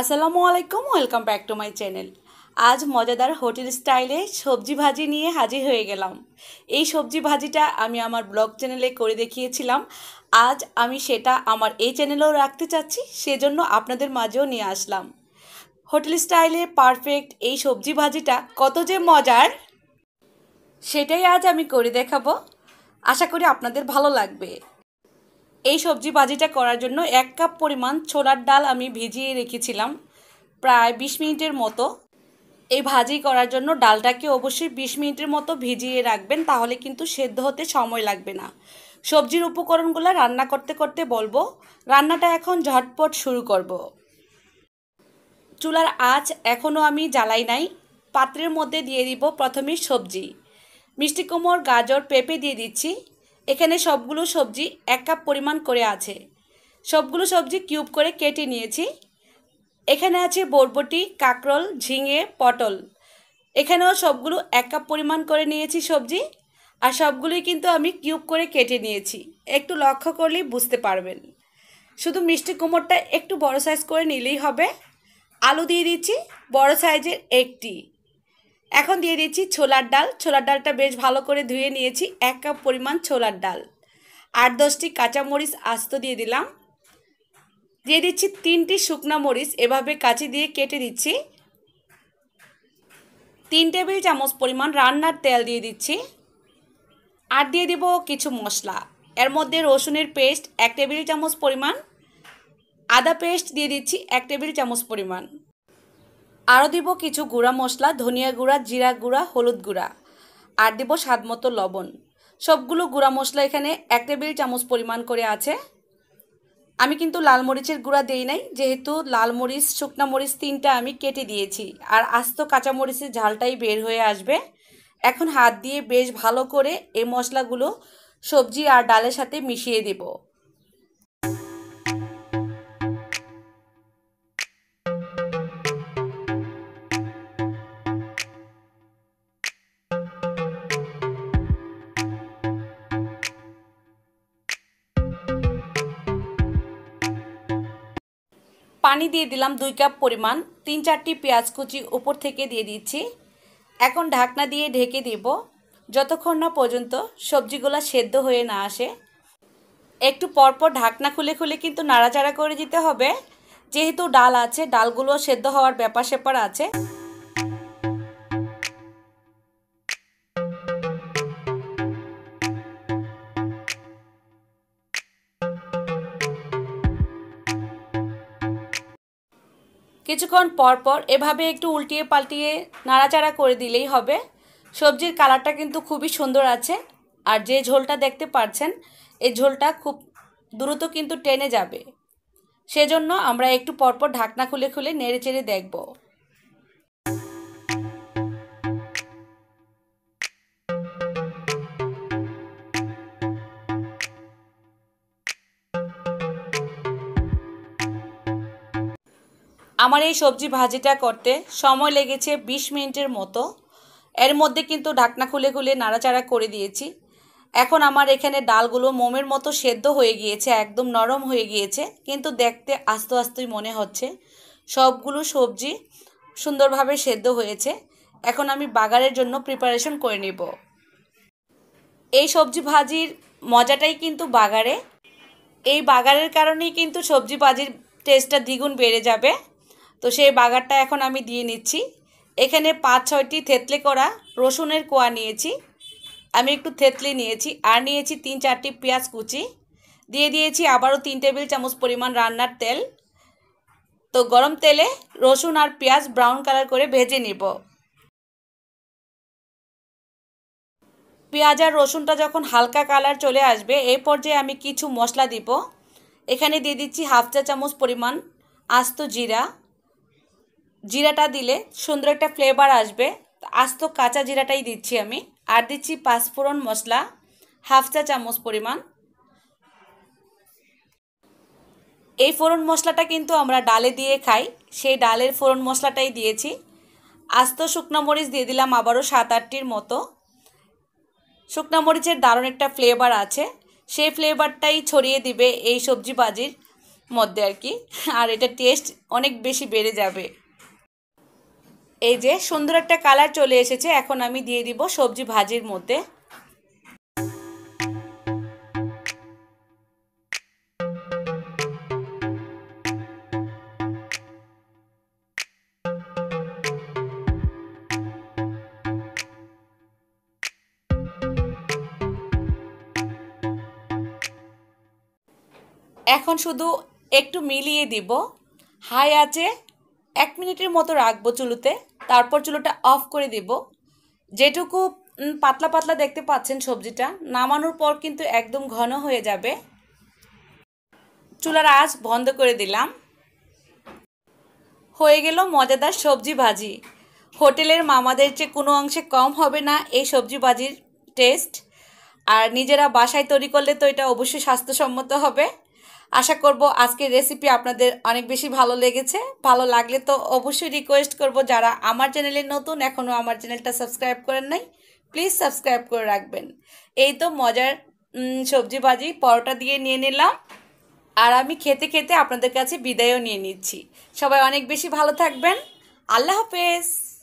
আসসালামু আলাইকুম welcome back to my channel আজ মজাদার হোটেল স্টাইলে সবজি ভাজি নিয়ে হাজির হয়ে গেলাম এই সবজি ভাজিটা আমি আমার ব্লগ চ্যানেলে করে দেখিয়েছিলাম আজ আমি সেটা আমার এই চ্যানেলেও রাখতে চাচ্ছি সেজন্য আপনাদের মাঝেও নিয়ে আসলাম হোটেল স্টাইলে পারফেক্ট এই সবজি ভাজিটা কত যে মজার সেটাই আজ আমি করে দেখাবো আশা করি আপনাদের ভালো লাগবে এই সবজি ভাজিটা করার জন্য এক কাপ পরিমাণ ছোলার ডাল আমি ভিজিয়ে রেখেছিলাম প্রায় বিশ মিনিটের মতো এই ভাজি করার জন্য ডালটাকে অবশ্যই বিশ মিনিটের মতো ভিজিয়ে রাখবেন তাহলে কিন্তু সেদ্ধ হতে সময় লাগবে না সবজির উপকরণগুলো রান্না করতে করতে বলবো রান্নাটা এখন ঝটপট শুরু করব। চুলার আঁচ এখনও আমি জ্বালাই নাই পাত্রের মধ্যে দিয়ে দিব প্রথমে সবজি মিষ্টি কুমড় গাজর পেঁপে দিয়ে দিচ্ছি এখানে সবগুলো সবজি এক কাপ পরিমাণ করে আছে সবগুলো সবজি কিউব করে কেটে নিয়েছি এখানে আছে বরবটি কাকরল ঝিঙে পটল এখানেও সবগুলো এক কাপ পরিমাণ করে নিয়েছি সবজি আর সবগুলোই কিন্তু আমি কিউব করে কেটে নিয়েছি একটু লক্ষ্য করলেই বুঝতে পারবেন শুধু মিষ্টি কুমোরটা একটু বড় সাইজ করে নিলেই হবে আলু দিয়ে দিচ্ছি বড় সাইজের একটি এখন দিয়ে দিচ্ছি ছোলার ডাল ছোলার ডালটা বেশ ভালো করে ধুয়ে নিয়েছি এক কাপ পরিমাণ ছোলার ডাল আট দশটি কাঁচামরিচ আস্ত দিয়ে দিলাম দিয়ে দিচ্ছি তিনটি শুকনা মরিচ এভাবে কাঁচি দিয়ে কেটে দিচ্ছি তিন টেবিল চামচ পরিমাণ রান্নার তেল দিয়ে দিচ্ছি আর দিয়ে দেব কিছু মশলা এর মধ্যে রসুনের পেস্ট এক টেবিল চামচ পরিমাণ আদা পেস্ট দিয়ে দিচ্ছি এক টেবিল চামচ পরিমাণ আরও দিব কিছু গুঁড়া মশলা ধনিয়া গুঁড়া জিরা গুঁড়া হলুদ গুঁড়া আর দিব স্বাদ মতো লবণ সবগুলো গুঁড়া মশলা এখানে এক টেবিল চামচ পরিমাণ করে আছে আমি কিন্তু লাল মরিচের গুঁড়া দেই নাই যেহেতু লাল মরিচ শুকনা মরিচ তিনটা আমি কেটে দিয়েছি আর আস্ত কাঁচা মরিচের ঝালটাই বের হয়ে আসবে এখন হাত দিয়ে বেশ ভালো করে এই মশলাগুলো সবজি আর ডালের সাথে মিশিয়ে দেবো পানি দিয়ে দিলাম দুই কাপ পরিমাণ তিন চারটি পেঁয়াজ কুচি উপর থেকে দিয়ে দিচ্ছি এখন ঢাকনা দিয়ে ঢেকে দেব যতক্ষণ না পর্যন্ত সবজিগুলো সেদ্ধ হয়ে না আসে একটু পরপর ঢাকনা খুলে খুলে কিন্তু নাড়াচাড়া করে দিতে হবে যেহেতু ডাল আছে ডালগুলো সেদ্ধ হওয়ার ব্যাপার স্যাপার আছে কিছুক্ষণ পরপর এভাবে একটু উল্টিয়ে পাল্টিয়ে নাড়াচাড়া করে দিলেই হবে সবজির কালারটা কিন্তু খুবই সুন্দর আছে আর যে ঝোলটা দেখতে পাচ্ছেন এই ঝোলটা খুব দ্রুত কিন্তু টেনে যাবে সেজন্য আমরা একটু পরপর ঢাকনা খুলে খুলে নেড়ে চেড়ে দেখবো আমার এই সবজি ভাজিটা করতে সময় লেগেছে ২০ মিনিটের মতো এর মধ্যে কিন্তু ঢাকনা খুলে খুলে নাড়াচাড়া করে দিয়েছি এখন আমার এখানে ডালগুলো মোমের মতো সেদ্ধ হয়ে গিয়েছে একদম নরম হয়ে গিয়েছে কিন্তু দেখতে আস্তে আস্তেই মনে হচ্ছে সবগুলো সবজি সুন্দরভাবে সেদ্ধ হয়েছে এখন আমি বাগারের জন্য প্রিপারেশন করে নেব এই সবজি ভাজির মজাটাই কিন্তু বাগারে এই বাগারের কারণেই কিন্তু সবজি ভাজির টেস্টটা দ্বিগুণ বেড়ে যাবে তো সেই বাগারটা এখন আমি দিয়ে নিচ্ছি এখানে পাঁচ ছয়টি থেতলে করা রসুনের কোয়া নিয়েছি আমি একটু থেতলে নিয়েছি আর নিয়েছি তিন চারটি পেঁয়াজ কুচি দিয়ে দিয়েছি আবারও তিন টেবিল চামচ পরিমাণ রান্নার তেল তো গরম তেলে রসুন আর পেঁয়াজ ব্রাউন কালার করে ভেজে নিব পেঁয়াজ আর রসুনটা যখন হালকা কালার চলে আসবে এই পর্যায়ে আমি কিছু মশলা দিব এখানে দিয়ে দিচ্ছি হাফ চা চামচ পরিমাণ আস্ত জিরা জিরাটা দিলে সুন্দর একটা ফ্লেভার আসবে আস্ত কাঁচা জিরাটাই দিচ্ছি আমি আর দিচ্ছি পাঁচফোড়ন মশলা হাফ চা চামচ পরিমাণ এই ফোড়ন মশলাটা কিন্তু আমরা ডালে দিয়ে খাই সেই ডালের ফোড়ন মশলাটাই দিয়েছি আস্ত শুকনো মরিচ দিয়ে দিলাম আবারও সাত আটটির মতো শুকনো মরিচের দারুণ একটা ফ্লেভার আছে সেই ফ্লেভারটাই ছড়িয়ে দিবে এই সবজি বাজির মধ্যে আর কি আর এটা টেস্ট অনেক বেশি বেড়ে যাবে এই যে সুন্দর একটা কালার চলে এসেছে এখন আমি দিয়ে দিব সবজি ভাজির মধ্যে এখন শুধু একটু মিলিয়ে দিব হাই আছে এক মিনিটের মতো রাখবো চুলুতে তারপর চুলোটা অফ করে দেব যেটুকু পাতলা পাতলা দেখতে পাচ্ছেন সবজিটা নামানোর পর কিন্তু একদম ঘন হয়ে যাবে চুলার আজ বন্ধ করে দিলাম হয়ে গেল মজাদার সবজি ভাজি হোটেলের মামাদের চেয়ে কোনো অংশে কম হবে না এই সবজি ভাজির টেস্ট আর নিজেরা বাসায় তৈরি করলে তো এটা অবশ্যই স্বাস্থ্যসম্মত হবে আশা করব আজকের রেসিপি আপনাদের অনেক বেশি ভালো লেগেছে ভালো লাগলে তো অবশ্যই রিকোয়েস্ট করব যারা আমার চ্যানেলে নতুন এখনও আমার চ্যানেলটা সাবস্ক্রাইব করেন নাই প্লিজ সাবস্ক্রাইব করে রাখবেন এই তো মজার সবজি ভাজি পরোটা দিয়ে নিয়ে নিলাম আর আমি খেতে খেতে আপনাদের কাছে বিদায়ও নিয়ে নিচ্ছি সবাই অনেক বেশি ভালো থাকবেন আল্লাহ হাফেজ